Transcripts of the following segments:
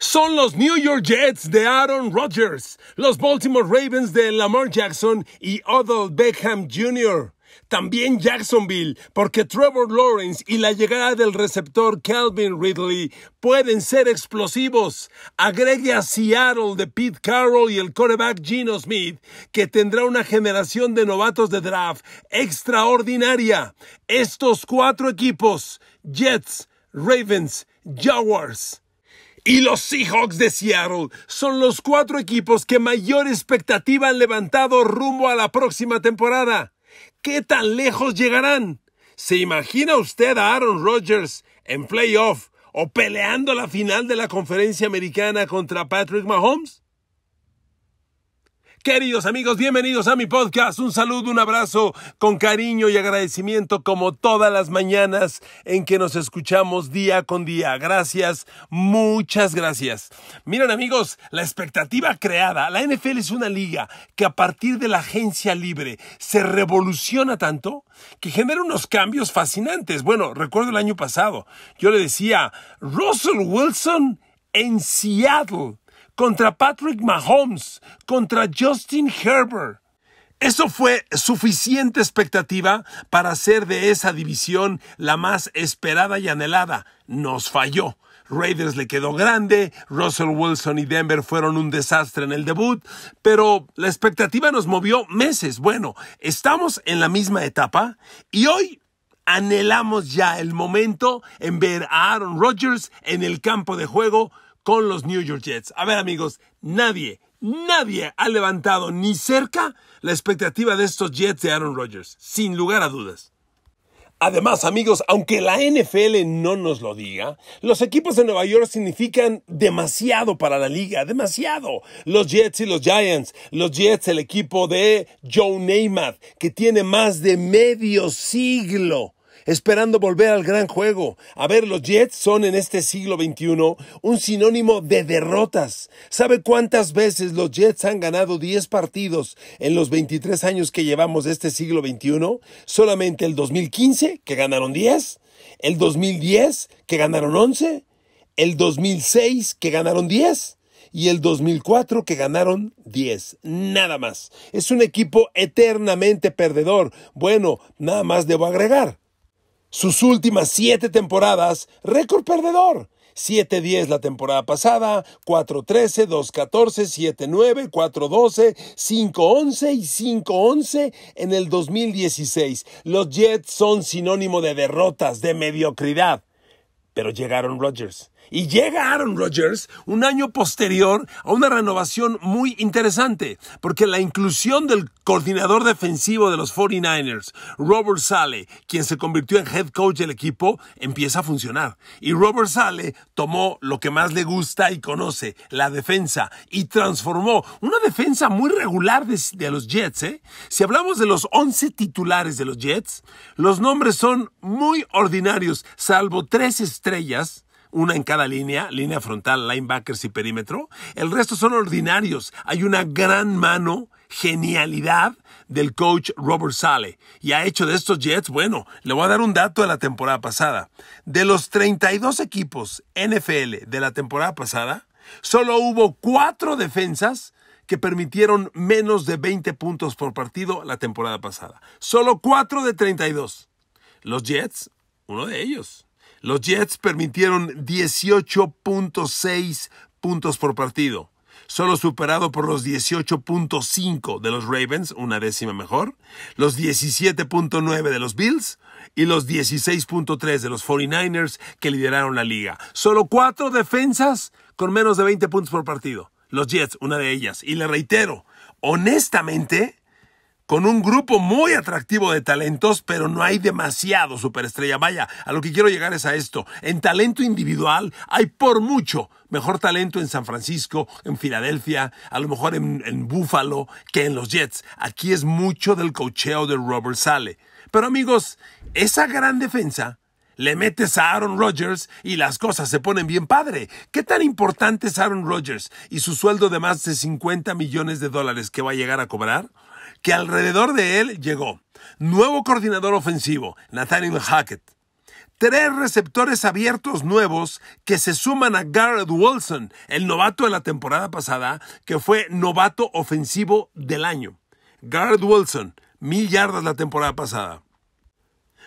son los New York Jets de Aaron Rodgers, los Baltimore Ravens de Lamar Jackson y Odell Beckham Jr. También Jacksonville, porque Trevor Lawrence y la llegada del receptor Calvin Ridley pueden ser explosivos. Agregue a Seattle de Pete Carroll y el coreback Gino Smith, que tendrá una generación de novatos de draft extraordinaria. Estos cuatro equipos, Jets, Ravens, Jaguars, y los Seahawks de Seattle son los cuatro equipos que mayor expectativa han levantado rumbo a la próxima temporada. ¿Qué tan lejos llegarán? ¿Se imagina usted a Aaron Rodgers en playoff o peleando la final de la conferencia americana contra Patrick Mahomes? queridos amigos, bienvenidos a mi podcast. Un saludo, un abrazo con cariño y agradecimiento como todas las mañanas en que nos escuchamos día con día. Gracias, muchas gracias. Miren amigos, la expectativa creada, la NFL es una liga que a partir de la agencia libre se revoluciona tanto que genera unos cambios fascinantes. Bueno, recuerdo el año pasado, yo le decía, Russell Wilson en Seattle contra Patrick Mahomes, contra Justin Herbert. Eso fue suficiente expectativa para hacer de esa división la más esperada y anhelada. Nos falló. Raiders le quedó grande, Russell Wilson y Denver fueron un desastre en el debut, pero la expectativa nos movió meses. Bueno, estamos en la misma etapa y hoy anhelamos ya el momento en ver a Aaron Rodgers en el campo de juego con los New York Jets. A ver amigos, nadie, nadie ha levantado ni cerca la expectativa de estos Jets de Aaron Rodgers, sin lugar a dudas. Además, amigos, aunque la NFL no nos lo diga, los equipos de Nueva York significan demasiado para la liga, demasiado. Los Jets y los Giants, los Jets, el equipo de Joe Namath, que tiene más de medio siglo esperando volver al gran juego. A ver, los Jets son en este siglo XXI un sinónimo de derrotas. ¿Sabe cuántas veces los Jets han ganado 10 partidos en los 23 años que llevamos este siglo XXI? Solamente el 2015, que ganaron 10, el 2010, que ganaron 11, el 2006, que ganaron 10 y el 2004 que ganaron 10. Nada más. Es un equipo eternamente perdedor. Bueno, nada más debo agregar. Sus últimas siete temporadas, récord perdedor. 7-10 la temporada pasada, 4-13, 2-14, 7-9, 4-12, 5-11 y 5-11 en el 2016. Los Jets son sinónimo de derrotas, de mediocridad. Pero llegaron Rodgers y llega Aaron Rodgers un año posterior a una renovación muy interesante, porque la inclusión del coordinador defensivo de los 49ers, Robert Sale, quien se convirtió en head coach del equipo, empieza a funcionar. Y Robert Saleh tomó lo que más le gusta y conoce, la defensa, y transformó una defensa muy regular de, los Jets. ¿eh? Si hablamos de los 11 titulares de los Jets, los nombres son muy ordinarios, salvo tres estrellas una en cada línea, línea frontal, linebackers y perímetro. El resto son ordinarios. Hay una gran mano, genialidad del coach Robert Sale. Y ha hecho de estos Jets, bueno, le voy a dar un dato de la temporada pasada. De los 32 equipos NFL de la temporada pasada, solo hubo cuatro defensas que permitieron menos de 20 puntos por partido la temporada pasada. Solo cuatro de 32. Los Jets, uno de ellos. Los Jets permitieron 18.6 puntos por partido, solo superado por los 18.5 de los Ravens, una décima mejor, los 17.9 de los Bills y los 16.3 de los 49ers que lideraron la liga. Solo cuatro defensas con menos de 20 puntos por partido. Los Jets, una de ellas. Y le reitero, honestamente, con un grupo muy atractivo de talentos, pero no hay demasiado superestrella. Vaya, a lo que quiero llegar es a esto. En talento individual hay por mucho mejor talento en San Francisco, en Filadelfia, a lo mejor en, Buffalo, que en los Jets. Aquí es mucho del cocheo de Robert Sale. Pero amigos, esa gran defensa le metes a Aaron Rodgers y las cosas se ponen bien padre. ¿Qué tan importante es Aaron Rodgers y su sueldo de más de 50 millones de dólares que va a llegar a cobrar? que alrededor de él llegó. Nuevo coordinador ofensivo, Nathaniel Hackett. Tres receptores abiertos nuevos que se suman a Garrett Wilson, el novato de la temporada pasada, que fue novato ofensivo del año. Garrett Wilson, mil yardas la temporada pasada.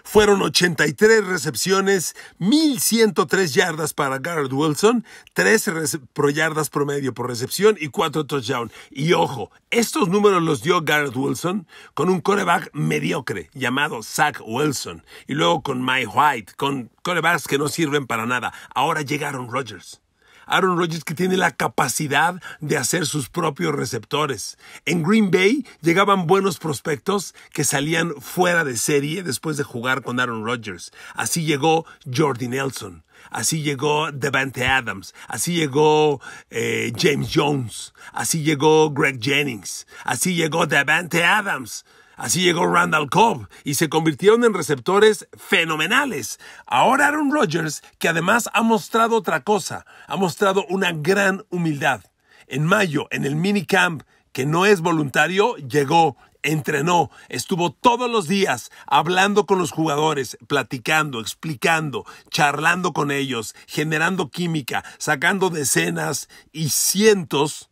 Fueron 83 recepciones, 1103 yardas para Garrett Wilson, 3 pro yardas promedio por recepción y 4 touchdowns. Y ojo, estos números los dio Garrett Wilson con un coreback mediocre llamado Zach Wilson y luego con Mike White, con corebacks que no sirven para nada. Ahora llegaron Rodgers. Aaron Rodgers que tiene la capacidad de hacer sus propios receptores. En Green Bay llegaban buenos prospectos que salían fuera de serie después de jugar con Aaron Rodgers. Así llegó Jordi Nelson. Así llegó Devante Adams, así llegó eh, James Jones, así llegó Greg Jennings, así llegó Devante Adams, Así llegó Randall Cobb y se convirtieron en receptores fenomenales. Ahora Aaron Rodgers, que además ha mostrado otra cosa, ha mostrado una gran humildad. En mayo, en el minicamp, que no es voluntario, llegó, entrenó, estuvo todos los días hablando con los jugadores, platicando, explicando, charlando con ellos, generando química, sacando decenas y cientos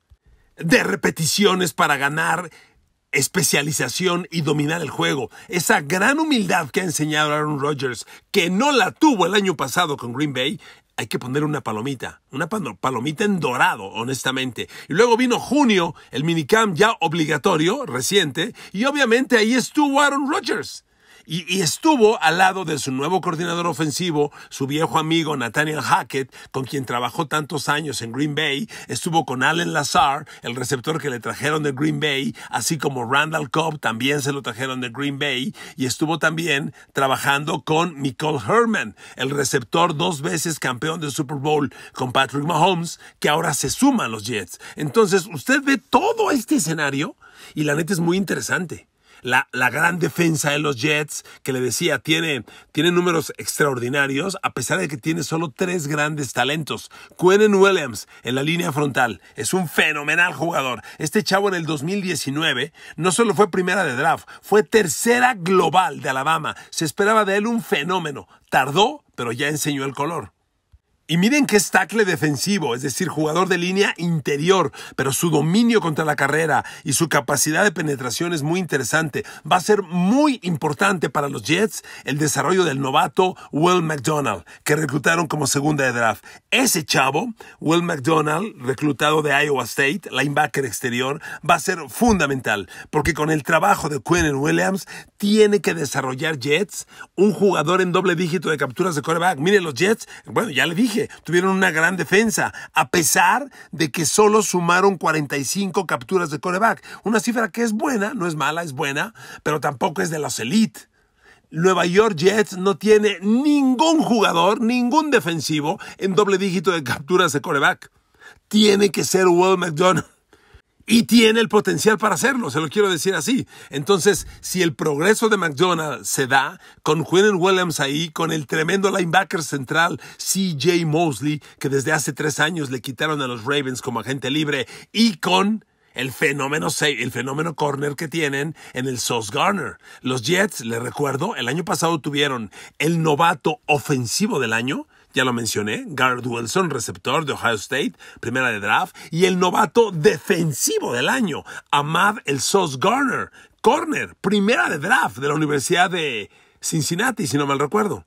de repeticiones para ganar especialización y dominar el juego, esa gran humildad que ha enseñado Aaron Rodgers, que no la tuvo el año pasado con Green Bay, hay que poner una palomita, una palomita en dorado, honestamente. Y luego vino junio, el minicam ya obligatorio, reciente, y obviamente ahí estuvo Aaron Rodgers. Y, estuvo al lado de su nuevo coordinador ofensivo, su viejo amigo Nathaniel Hackett, con quien trabajó tantos años en Green Bay. Estuvo con Allen Lazar, el receptor que le trajeron de Green Bay, así como Randall Cobb, también se lo trajeron de Green Bay. Y estuvo también trabajando con Nicole Herman, el receptor dos veces campeón del Super Bowl con Patrick Mahomes, que ahora se suma a los Jets. Entonces, usted ve todo este escenario y la neta es muy interesante la, gran defensa de los Jets, que le decía, tiene, tiene números extraordinarios, a pesar de que tiene solo tres grandes talentos. Queren Williams en la línea frontal es un fenomenal jugador. Este chavo en el 2019 no solo fue primera de draft, fue tercera global de Alabama. Se esperaba de él un fenómeno. Tardó, pero ya enseñó el color. Y miren qué es tackle defensivo, es decir, jugador de línea interior, pero su dominio contra la carrera y su capacidad de penetración es muy interesante. Va a ser muy importante para los Jets el desarrollo del novato Will McDonald, que reclutaron como segunda de draft. Ese chavo, Will McDonald, reclutado de Iowa State, linebacker exterior, va a ser fundamental, porque con el trabajo de Quinn Williams tiene que desarrollar Jets un jugador en doble dígito de capturas de coreback. Miren, los Jets, bueno, ya le dije, tuvieron una gran defensa, a pesar de que solo sumaron 45 capturas de coreback. Una cifra que es buena, no es mala, es buena, pero tampoco es de los elite. Nueva York Jets no tiene ningún jugador, ningún defensivo en doble dígito de capturas de coreback. Tiene que ser Will McDonald y tiene el potencial para hacerlo, se lo quiero decir así. Entonces, si el progreso de McDonald's se da con Quinn Williams ahí, con el tremendo linebacker central CJ Mosley, que desde hace tres años le quitaron a los Ravens como agente libre, y con el fenómeno, el fenómeno corner que tienen en el Sauce Garner. Los Jets, les recuerdo, el año pasado tuvieron el novato ofensivo del año, ya lo mencioné, Garrett Wilson, receptor de Ohio State, primera de draft, y el novato defensivo del año, Ahmad El Sos Garner, corner, primera de draft de la Universidad de Cincinnati, si no mal recuerdo.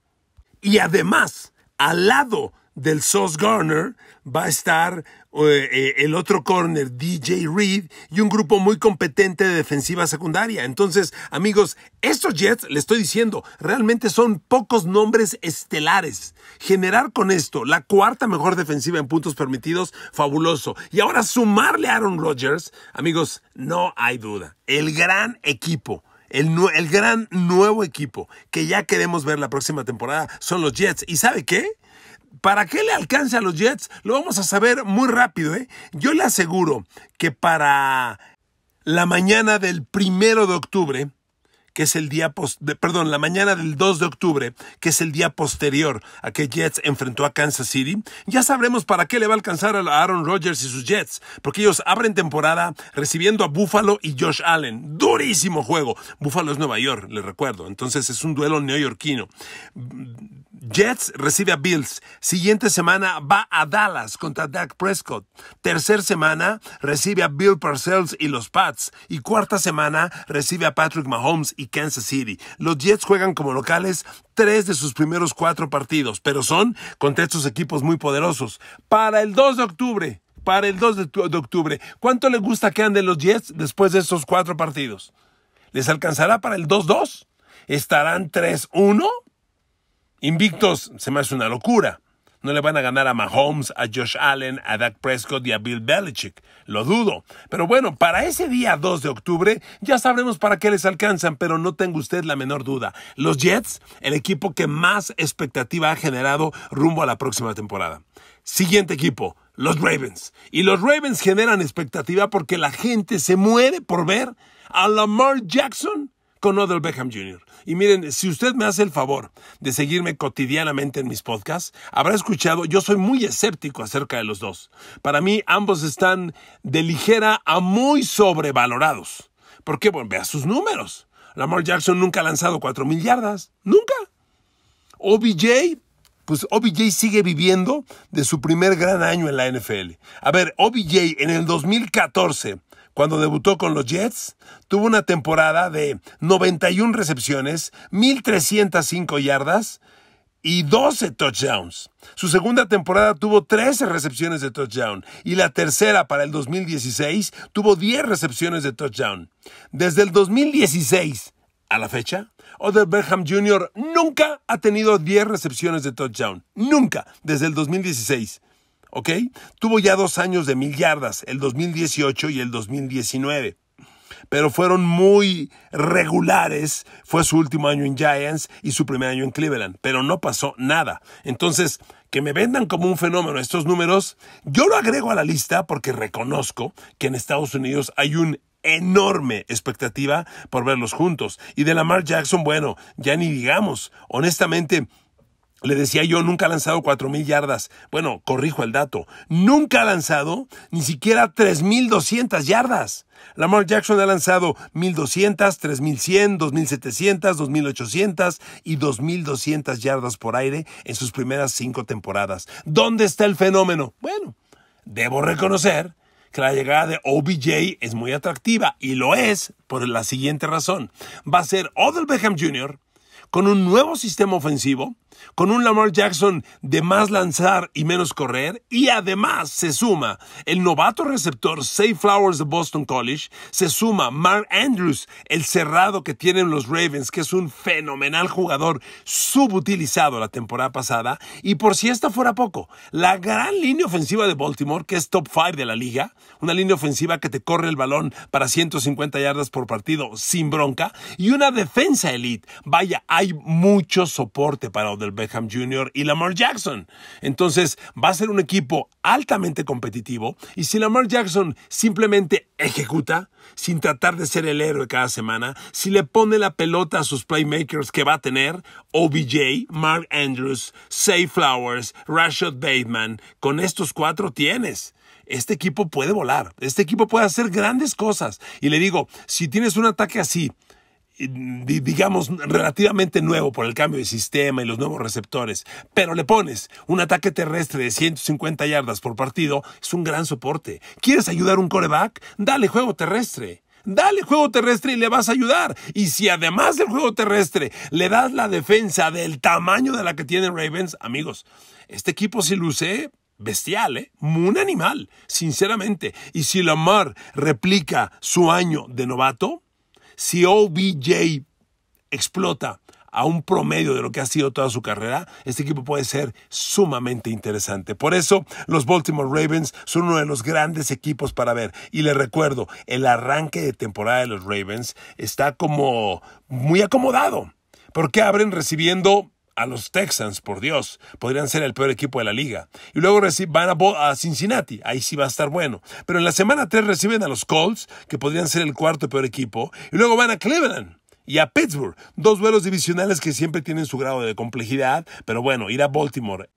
Y además, al lado del Sos Garner va a estar eh, el otro corner DJ Reed y un grupo muy competente de defensiva secundaria. Entonces, amigos, estos Jets, le estoy diciendo, realmente son pocos nombres estelares. Generar con esto la cuarta mejor defensiva en puntos permitidos, fabuloso. Y ahora sumarle a Aaron Rodgers, amigos, no hay duda. El gran equipo. El, el gran nuevo equipo que ya queremos ver la próxima temporada son los Jets. ¿Y sabe qué? ¿Para qué le alcanza a los Jets? Lo vamos a saber muy rápido. ¿eh? Yo le aseguro que para la mañana del primero de octubre, que es el día, post perdón, la mañana del 2 de octubre, que es el día posterior a que Jets enfrentó a Kansas City, ya sabremos para qué le va a alcanzar a Aaron Rodgers y sus Jets, porque ellos abren temporada recibiendo a Buffalo y Josh Allen. Durísimo juego. Buffalo es Nueva York, les recuerdo, entonces es un duelo neoyorquino. Jets recibe a Bills. Siguiente semana va a Dallas contra Dak Prescott. Tercer semana recibe a Bill Parcells y los Pats. Y cuarta semana recibe a Patrick Mahomes y Kansas City. Los Jets juegan como locales tres de sus primeros cuatro partidos, pero son contra estos equipos muy poderosos. Para el 2 de octubre, para el 2 de octubre, ¿cuánto le gusta que anden los Jets después de esos cuatro partidos? ¿Les alcanzará para el 2-2? ¿Estarán 3-1? Invictos se me hace una locura. No le van a ganar a Mahomes, a Josh Allen, a Dak Prescott y a Bill Belichick. Lo dudo. Pero bueno, para ese día 2 de octubre ya sabremos para qué les alcanzan, pero no tengo usted la menor duda. Los Jets, el equipo que más expectativa ha generado rumbo a la próxima temporada. Siguiente equipo, los Ravens. Y los Ravens generan expectativa porque la gente se muere por ver a Lamar Jackson con Odell Beckham Jr. Y miren, si usted me hace el favor de seguirme cotidianamente en mis podcasts, habrá escuchado, yo soy muy escéptico acerca de los dos. Para mí, ambos están de ligera a muy sobrevalorados. Porque, bueno, vea sus números. Lamar Jackson nunca ha lanzado mil yardas. Nunca. OBJ, pues OBJ sigue viviendo de su primer gran año en la NFL. A ver, OBJ en el 2014 cuando debutó con los Jets, tuvo una temporada de 91 recepciones, 1.305 yardas y 12 touchdowns. Su segunda temporada tuvo 13 recepciones de touchdown y la tercera para el 2016 tuvo 10 recepciones de touchdown. Desde el 2016 a la fecha, Odell Beckham Jr. nunca ha tenido 10 recepciones de touchdown. Nunca, desde el 2016. ¿ok? Tuvo ya dos años de mil yardas, el 2018 y el 2019 pero fueron muy regulares. Fue su último año en Giants y su primer año en Cleveland, pero no pasó nada. Entonces, que me vendan como un fenómeno estos números, yo lo agrego a la lista porque reconozco que en Estados Unidos hay un enorme expectativa por verlos juntos. Y de Lamar Jackson, bueno, ya ni digamos, honestamente, le decía yo, nunca ha lanzado 4.000 yardas. Bueno, corrijo el dato. Nunca ha lanzado ni siquiera 3.200 yardas. Lamar Jackson ha lanzado 1.200, 3.100, 2.700, 2.800 y 2.200 yardas por aire en sus primeras cinco temporadas. ¿Dónde está el fenómeno? Bueno, debo reconocer que la llegada de OBJ es muy atractiva y lo es por la siguiente razón. Va a ser Odell Beckham Jr. con un nuevo sistema ofensivo con un Lamar Jackson de más lanzar y menos correr, y además se suma el novato receptor Safe Flowers de Boston College, se suma Mark Andrews, el cerrado que tienen los Ravens, que es un fenomenal jugador subutilizado la temporada pasada, y por si esta fuera poco, la gran línea ofensiva de Baltimore, que es top 5 de la liga, una línea ofensiva que te corre el balón para 150 yardas por partido sin bronca, y una defensa elite. Vaya, hay mucho soporte para Odell Beckham Jr. y Lamar Jackson. Entonces va a ser un equipo altamente competitivo y si Lamar Jackson simplemente ejecuta, sin tratar de ser el héroe cada semana, si le pone la pelota a sus playmakers que va a tener, OBJ, Mark Andrews, Say Flowers, Rashad Bateman, con estos cuatro tienes este equipo puede volar, este equipo puede hacer grandes cosas. Y le digo, si tienes un ataque así, digamos, relativamente nuevo por el cambio de sistema y los nuevos receptores, pero le pones un ataque terrestre de 150 yardas por partido, es un gran soporte. ¿Quieres ayudar a un coreback? Dale juego terrestre. Dale juego terrestre y le vas a ayudar. Y si además del juego terrestre le das la defensa del tamaño de la que tiene Ravens, amigos, este equipo si luce bestial, ¿eh? un animal, sinceramente. Y si Lamar replica su año de novato, si OBJ explota a un promedio de lo que ha sido toda su carrera, este equipo puede ser sumamente interesante. Por eso, los Baltimore Ravens son uno de los grandes equipos para ver. Y les recuerdo, el arranque de temporada de los Ravens está como muy acomodado, porque abren recibiendo a los Texans, por Dios, podrían ser el peor equipo de la liga. Y luego van a, Cincinnati, ahí sí va a estar bueno. Pero en la semana 3 reciben a los Colts, que podrían ser el cuarto peor equipo. Y luego van a Cleveland, y a Pittsburgh, dos duelos divisionales que siempre tienen su grado de complejidad, pero bueno, ir a Baltimore.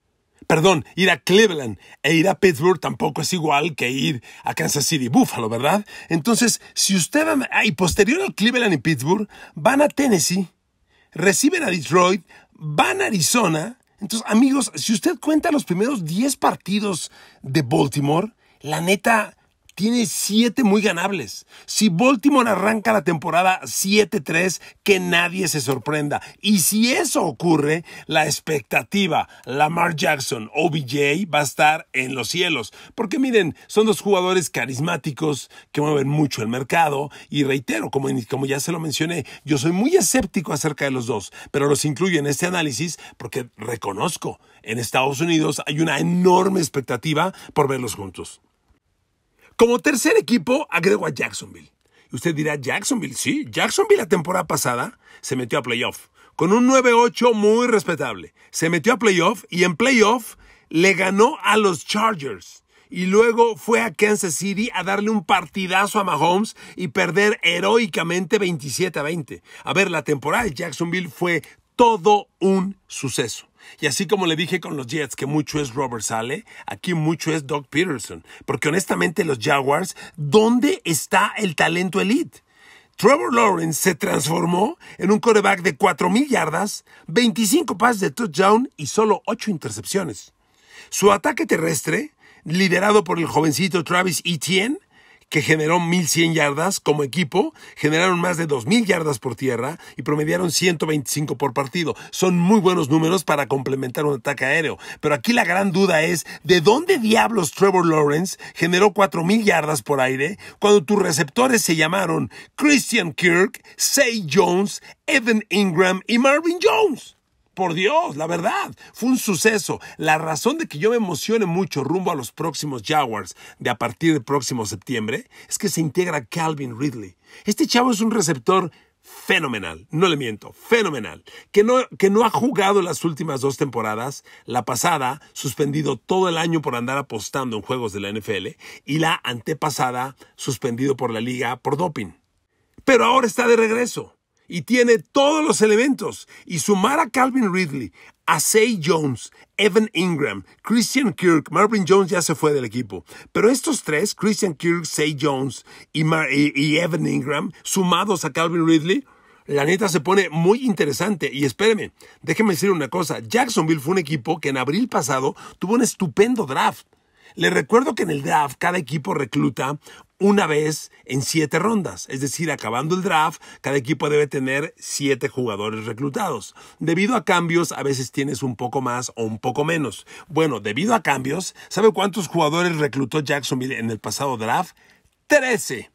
Perdón, ir a Cleveland e ir a Pittsburgh tampoco es igual que ir a Kansas City Buffalo, ¿verdad? Entonces, si usted va, ah, y posterior a Cleveland y Pittsburgh, van a Tennessee, reciben a Detroit, van a Arizona. Entonces, amigos, si usted cuenta los primeros 10 partidos de Baltimore, la neta, tiene siete muy ganables. Si Baltimore arranca la temporada 7-3, que nadie se sorprenda. Y si eso ocurre, la expectativa Lamar Jackson OBJ va a estar en los cielos. Porque miren, son dos jugadores carismáticos que mueven mucho el mercado. Y reitero, como, como ya se lo mencioné, yo soy muy escéptico acerca de los dos, pero los incluyo en este análisis porque reconozco, en Estados Unidos hay una enorme expectativa por verlos juntos. Como tercer equipo, agrego a Jacksonville. Y usted dirá, Jacksonville, sí, Jacksonville la temporada pasada se metió a playoff, con un 9-8 muy respetable. Se metió a playoff y en playoff le ganó a los Chargers. Y luego fue a Kansas City a darle un partidazo a Mahomes y perder heroicamente 27 20. A ver, la temporada de Jacksonville fue todo un suceso. Y así como le dije con los Jets que mucho es Robert Sale, aquí mucho es Doug Peterson. Porque honestamente los Jaguars, ¿dónde está el talento elite? Trevor Lawrence se transformó en un coreback de 4.000 yardas, 25 pases de touchdown y solo 8 intercepciones. Su ataque terrestre, liderado por el jovencito Travis Etienne, que generó 1.100 yardas como equipo, generaron más de 2.000 yardas por tierra y promediaron 125 por partido. Son muy buenos números para complementar un ataque aéreo. Pero aquí la gran duda es, ¿de dónde diablos Trevor Lawrence generó 4.000 yardas por aire cuando tus receptores se llamaron Christian Kirk, Say Jones, Evan Ingram y Marvin Jones? Por Dios, la verdad, fue un suceso. La razón de que yo me emocione mucho rumbo a los próximos Jaguars de a partir de próximo septiembre es que se integra Calvin Ridley. Este chavo es un receptor fenomenal, no le miento, fenomenal, que no, que no ha jugado las últimas dos temporadas, la pasada suspendido todo el año por andar apostando en juegos de la NFL y la antepasada suspendido por la liga por doping. Pero ahora está de regreso y tiene todos los elementos. Y sumar a Calvin Ridley, a Say Jones, Evan Ingram, Christian Kirk, Marvin Jones ya se fue del equipo. Pero estos tres, Christian Kirk, Say Jones y, Evan Ingram, sumados a Calvin Ridley, la neta se pone muy interesante. Y espéreme, déjeme decir una cosa. Jacksonville fue un equipo que en abril pasado tuvo un estupendo draft. Les recuerdo que en el draft cada equipo recluta una vez en siete rondas. Es decir, acabando el draft, cada equipo debe tener siete jugadores reclutados. Debido a cambios, a veces tienes un poco más o un poco menos. Bueno, debido a cambios, ¿sabe cuántos jugadores reclutó Jacksonville en el pasado draft? Trece.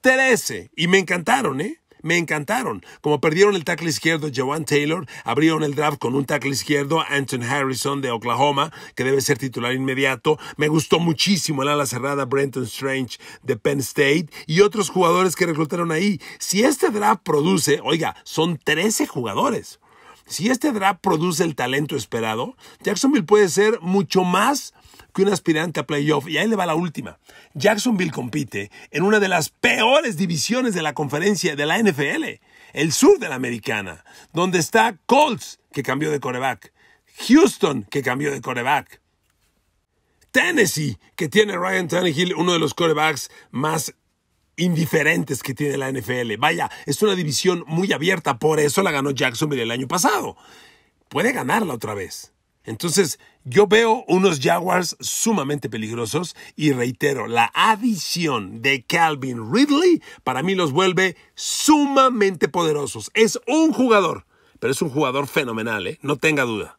Trece. Y me encantaron, ¿eh? me encantaron. Como perdieron el tackle izquierdo Jawan Taylor, abrieron el draft con un tackle izquierdo Anton Harrison de Oklahoma, que debe ser titular inmediato. Me gustó muchísimo el ala cerrada Brenton Strange de Penn State y otros jugadores que reclutaron ahí. Si este draft produce, oiga, son 13 jugadores. Si este draft produce el talento esperado, Jacksonville puede ser mucho más que un aspirante a playoff. Y ahí le va la última. Jacksonville compite en una de las peores divisiones de la conferencia de la NFL, el sur de la americana, donde está Colts, que cambió de coreback, Houston, que cambió de coreback, Tennessee, que tiene Ryan Tannehill, uno de los corebacks más indiferentes que tiene la NFL. Vaya, es una división muy abierta, por eso la ganó Jacksonville el año pasado. Puede ganarla otra vez. Entonces, yo veo unos Jaguars sumamente peligrosos y reitero, la adición de Calvin Ridley para mí los vuelve sumamente poderosos. Es un jugador, pero es un jugador fenomenal, ¿eh? no tenga duda.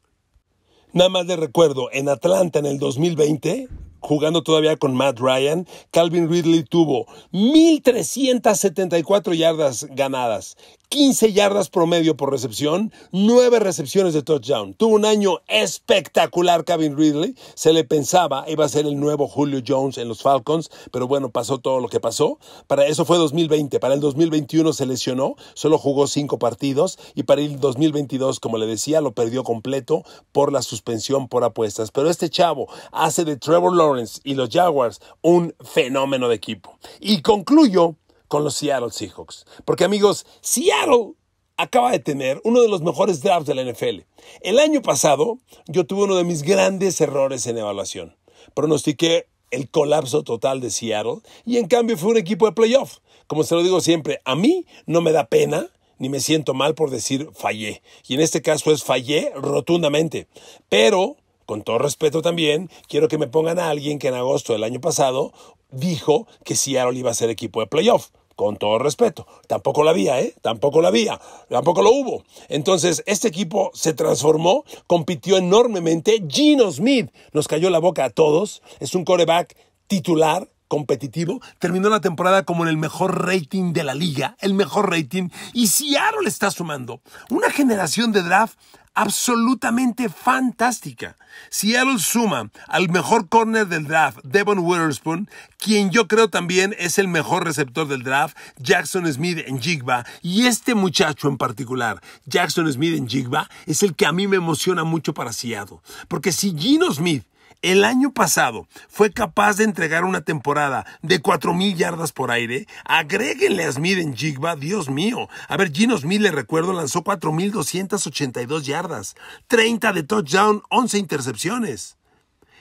Nada más de recuerdo, en Atlanta en el 2020, jugando todavía con Matt Ryan, Calvin Ridley tuvo 1.374 yardas ganadas, 15 yardas promedio por recepción, 9 recepciones de touchdown. Tuvo un año espectacular Kevin Ridley. Se le pensaba iba a ser el nuevo Julio Jones en los Falcons, pero bueno, pasó todo lo que pasó. Para eso fue 2020. Para el 2021 se lesionó, solo jugó 5 partidos y para el 2022, como le decía, lo perdió completo por la suspensión por apuestas. Pero este chavo hace de Trevor Lawrence y los Jaguars un fenómeno de equipo. Y concluyo con los Seattle Seahawks. Porque amigos, Seattle acaba de tener uno de los mejores drafts de la NFL. El año pasado yo tuve uno de mis grandes errores en evaluación. Pronostiqué el colapso total de Seattle y en cambio fue un equipo de playoff. Como se lo digo siempre, a mí no me da pena ni me siento mal por decir fallé. Y en este caso es fallé rotundamente. Pero con todo respeto también, quiero que me pongan a alguien que en agosto del año pasado dijo que Seattle iba a ser equipo de playoff. Con todo respeto, tampoco la había, ¿eh? Tampoco la había, tampoco lo hubo. Entonces, este equipo se transformó, compitió enormemente. Gino Smith nos cayó la boca a todos. Es un coreback titular, competitivo, terminó la temporada como en el mejor rating de la liga, el mejor rating, y Seattle está sumando. Una generación de draft absolutamente fantástica. Seattle suma al mejor corner del draft, Devon Witherspoon, quien yo creo también es el mejor receptor del draft, Jackson Smith en Jigba, y este muchacho en particular, Jackson Smith en Jigba, es el que a mí me emociona mucho para Seattle. Porque si Gino Smith el año pasado fue capaz de entregar una temporada de 4.000 yardas por aire, agréguenle a Smith en Jigba, Dios mío. A ver, Gino Smith, le recuerdo, lanzó 4.282 yardas, 30 de touchdown, 11 intercepciones.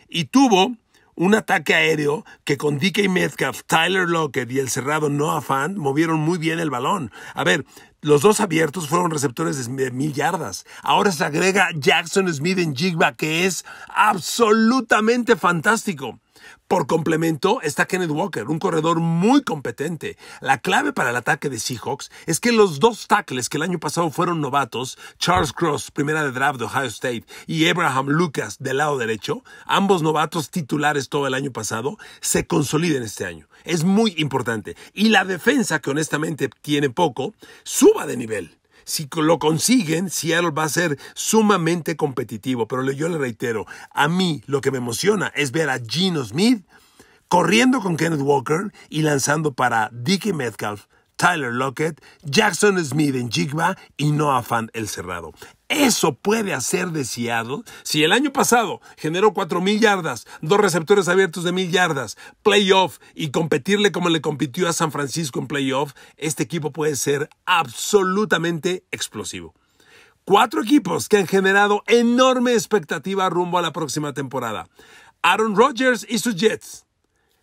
Y tuvo un ataque aéreo que con DK Metcalf, Tyler Lockett y el cerrado Noah Fan movieron muy bien el balón. A ver, los dos abiertos fueron receptores de mil yardas. Ahora se agrega Jackson Smith en Jigba, que es absolutamente fantástico. Por complemento está Kenneth Walker, un corredor muy competente. La clave para el ataque de Seahawks es que los dos tackles que el año pasado fueron novatos, Charles Cross, primera de draft de Ohio State, y Abraham Lucas del lado derecho, ambos novatos titulares todo el año pasado, se consoliden este año. Es muy importante. Y la defensa, que honestamente tiene poco, suba de nivel. Si lo consiguen, Seattle va a ser sumamente competitivo. Pero yo le reitero, a mí lo que me emociona es ver a Gino Smith corriendo con Kenneth Walker y lanzando para Dickie Metcalf, Tyler Lockett, Jackson Smith en Jigba y Noah Fan el cerrado. Eso puede hacer deseado si el año pasado generó 4.000 yardas, dos receptores abiertos de 1.000 yardas, playoff y competirle como le compitió a San Francisco en playoff, este equipo puede ser absolutamente explosivo. Cuatro equipos que han generado enorme expectativa rumbo a la próxima temporada. Aaron Rodgers y sus Jets.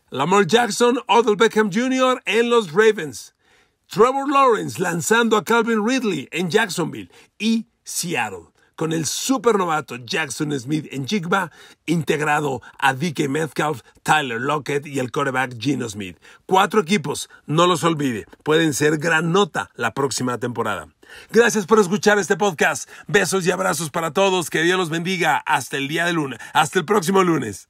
Lamar Jackson, Odell Beckham Jr. en los Ravens. Trevor Lawrence lanzando a Calvin Ridley en Jacksonville y Seattle, con el supernovato Jackson Smith en Jigba, integrado a DK Metcalf, Tyler Lockett y el quarterback Gino Smith. Cuatro equipos, no los olvide, pueden ser gran nota la próxima temporada. Gracias por escuchar este podcast. Besos y abrazos para todos. Que Dios los bendiga. Hasta el día de lunes. Hasta el próximo lunes.